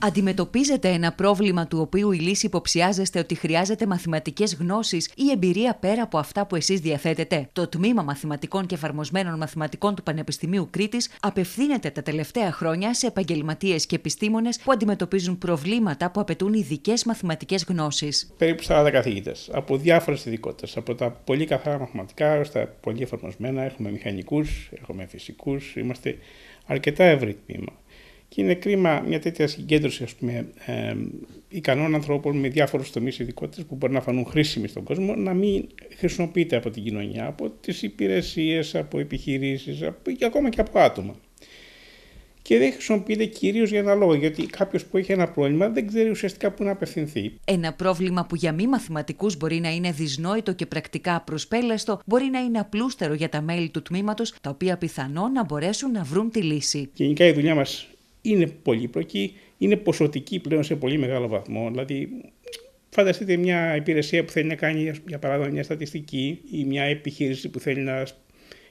Αντιμετωπίζετε ένα πρόβλημα του οποίου η λύση υποψιάζεστε ότι χρειάζεται μαθηματικές γνώσεις ή εμπειρία πέρα από αυτά που εσείς διαθέτετε. Το τμήμα Μαθηματικών και Εφαρμοσμένων Μαθηματικών του Πανεπιστημίου Κρήτης απευθύνεται τα τελευταία χρόνια σε επαγγελματίες και επιστήμονες που αντιμετωπίζουν προβλήματα που απαιτούν ειδικές μαθηματικές γνώσεις. Περίπου 40 καθηγητές από διάφορες ειδικότητες. Από τα πολύ καθαρά μαθηματικά έως τα πολύ εφαρμοσμένα. Έχουμε μηχανικούς, έχουμε φυσικούς. Είμαστε αρκετά ευρύ τμήμα. Και είναι κρίμα μια τέτοια συγκέντρωση ας πούμε, ε, ικανών ανθρώπων με διάφορους τομείς ειδικότητε που μπορεί να φανούν χρήσιμοι στον κόσμο να μην χρησιμοποιείται από την κοινωνία, από τις υπηρεσίες, από επιχειρήσεις και ακόμα και από άτομα. Και δεν χρησιμοποιείται κυρίως για ένα λόγο, γιατί κάποιος που έχει ένα πρόβλημα δεν ξέρει ουσιαστικά πού να απευθυνθεί. Ένα πρόβλημα που για μη μαθηματικούς μπορεί να είναι δυσνόητο και πρακτικά απροσπέλαστο, μπορεί να είναι απλούστερο για τα μέλη του τμήματος, τα οποία πιθανόν να μπορέσουν να βρουν τη λύση. Γενικά η δουλειά μας είναι πολύπλοκη, είναι ποσοτική πλέον σε πολύ μεγάλο βαθμό. Δηλαδή, φανταστείτε μια υπηρεσία που θέλει να κάνει, για παράδειγμα, μια στατιστική ή μια επιχείρηση που θέλει να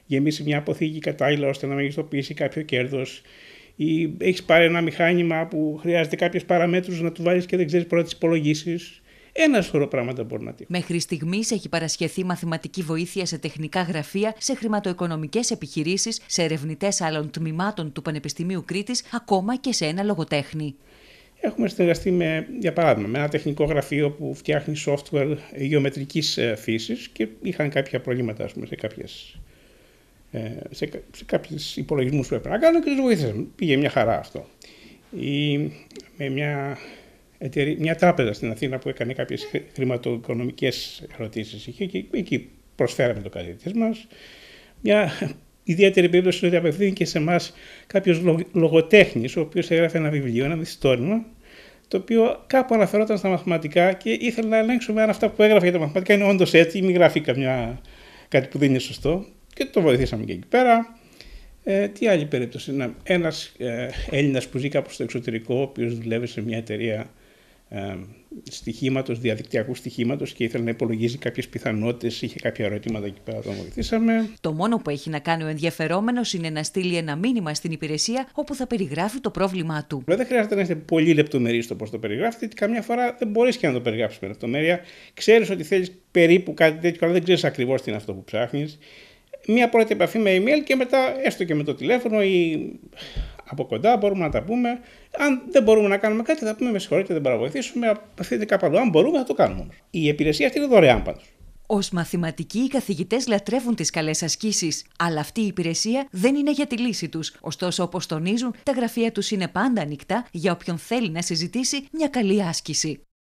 γεμίσει μια αποθήκη κατάλληλα ώστε να μεγιστοποιήσει κάποιο κέρδος. Ή έχεις πάρει ένα μηχάνημα που χρειάζεται κάποιε παραμέτρους να του βάλεις και δεν ξέρεις πρώτα τις υπολογίσεις ένα σωρό πράγματα μπορεί να τύχουν. Μέχρι στιγμής έχει παρασχεθεί μαθηματική βοήθεια σε τεχνικά γραφεία, σε χρηματοοικονομικές επιχειρήσεις, σε ερευνητές άλλων τμήματων του Πανεπιστημίου Κρήτης, ακόμα και σε ένα λογοτέχνη. Έχουμε συνεργαστεί με, για παράδειγμα, με ένα τεχνικό γραφείο που φτιάχνει software γεωμετρικής ε, φύσης και είχαν κάποια προβλήματα ας πούμε, σε κάποιες. Ε, σε, σε κάποιου υπολογισμούς που έπρεπε να κάνουν και τους βοήθησαν. Πήγε μια χαρά αυτό. Ή με μια μια τράπεζα στην Αθήνα που έκανε κάποιες χρηματοοικονομικές ερωτήσεις. Είχε και εκεί προσφέραμε το καλύτερο μας. Μια ιδιαίτερη περίπτωση ότι απευθύνθηκε σε εμάς κάποιος λογοτέχνης, ο οποίος έγραφε ένα βιβλίο, ένα μυθιστόρημα, το οποίο κάπου αναφερόταν στα μαθηματικά και ήθελε να ελέγξουμε αν αυτά που έγραφε για τα μαθηματικά είναι όντως έτσι ή μη γράφει καμιά κάτι που δεν είναι σωστό. Και το βοηθήσαμε και εκεί πέρα. Ε, τι άλλη περίπτωση. Ένας ε, Έλληνας που ζει κάπου στο εξωτερικό, ο οποίος δουλεύει σε μια εταιρεία στοιχήματος, διαδικτυακού στοιχήματος και ήθελε να υπολογίζει κάποιες πιθανότητες. Είχε κάποια ερωτήματα εκεί πέρα, τον βοηθήσαμε. Το μόνο που έχει να κάνει ο ενδιαφερόμενος είναι να στείλει ένα μήνυμα στην υπηρεσία όπου θα περιγράφει το πρόβλημά του. Δεν χρειάζεται να είστε πολύ λεπτομερή στο πώς το περιγράφετε, γιατί καμιά φορά δεν μπορείς και να το περιγράψεις με λεπτομέρεια. Ξέρεις ότι θέλεις περίπου κάτι τέτοιο, αλλά δεν ξέρεις ακριβώς τι είναι αυτό που ψάχνεις. Μία πρώτη επαφή με email και μετά έστω και με το τηλέφωνο ή από κοντά, μπορούμε να τα πούμε. Αν δεν μπορούμε να κάνουμε κάτι, θα πούμε με συγχωρείτε, δεν παραβοηθήσουμε. Απευθύνεται κάπου αλλού. Αν μπορούμε, θα το κάνουμε. Η υπηρεσία αυτή είναι δωρεάν πάντως. Ως μαθηματικοί, οι καθηγητές λατρεύουν τις καλές ασκήσεις, αλλά αυτή η υπηρεσία δεν είναι για τη λύση τους. Ωστόσο, όπως τονίζουν, τα γραφεία τους είναι πάντα ανοιχτά για όποιον θέλει να συζητήσει μια καλή άσκηση.